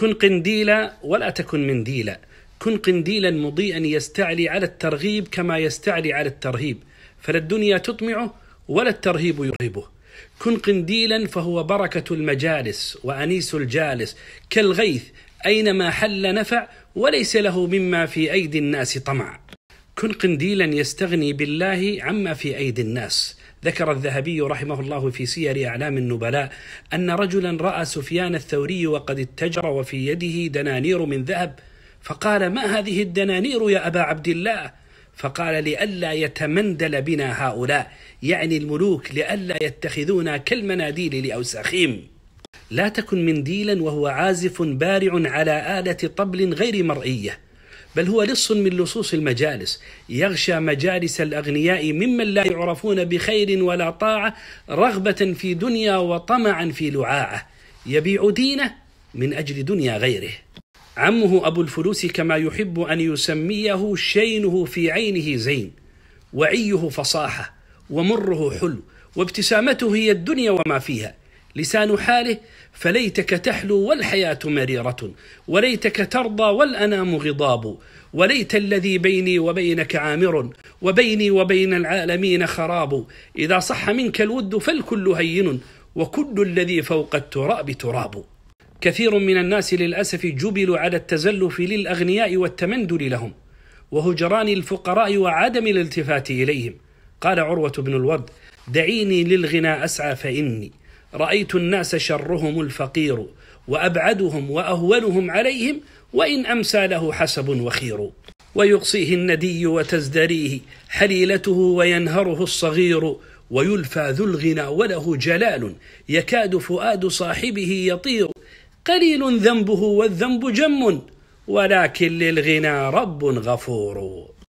كن قنديلا ولا تكن منديلا كن قنديلا مضيئا يستعلي على الترغيب كما يستعلي على الترهيب فلا الدنيا تطمعه ولا الترهيب يرهبه كن قنديلا فهو بركة المجالس وأنيس الجالس كالغيث أينما حل نفع وليس له مما في أيدي الناس طمع كن قنديلا يستغني بالله عما في أيدي الناس ذكر الذهبي رحمه الله في سير أعلام النبلاء أن رجلا رأى سفيان الثوري وقد اتجر وفي يده دنانير من ذهب فقال ما هذه الدنانير يا أبا عبد الله فقال لئلا يتمندل بنا هؤلاء يعني الملوك لئلا يتخذونا كالمناديل لأوساخهم لا تكن منديلا وهو عازف بارع على آلة طبل غير مرئية بل هو لص من لصوص المجالس يغشى مجالس الأغنياء ممن لا يعرفون بخير ولا طاعة رغبة في دنيا وطمعا في لعاعة يبيع دينه من أجل دنيا غيره عمه أبو الفلوس كما يحب أن يسميه شينه في عينه زين وعيه فصاحة ومره حلو وابتسامته هي الدنيا وما فيها لسان حاله فليتك تحلو والحياة مريرة وليتك ترضى والأنام غضاب وليت الذي بيني وبينك عامر وبيني وبين العالمين خراب إذا صح منك الود فالكل هين وكل الذي فوق التراب تراب كثير من الناس للأسف جبلوا على التزلف للأغنياء والتمندل لهم وهجران الفقراء وعدم الالتفات إليهم قال عروة بن الورد دعيني للغنى أسعى فإني رأيت الناس شرهم الفقير وأبعدهم وأهونهم عليهم وإن أمسى له حسب وخير ويقصيه الندي وتزدريه حليلته وينهره الصغير ويلفى ذو الغنى وله جلال يكاد فؤاد صاحبه يطير قليل ذنبه والذنب جم ولكن للغنى رب غفور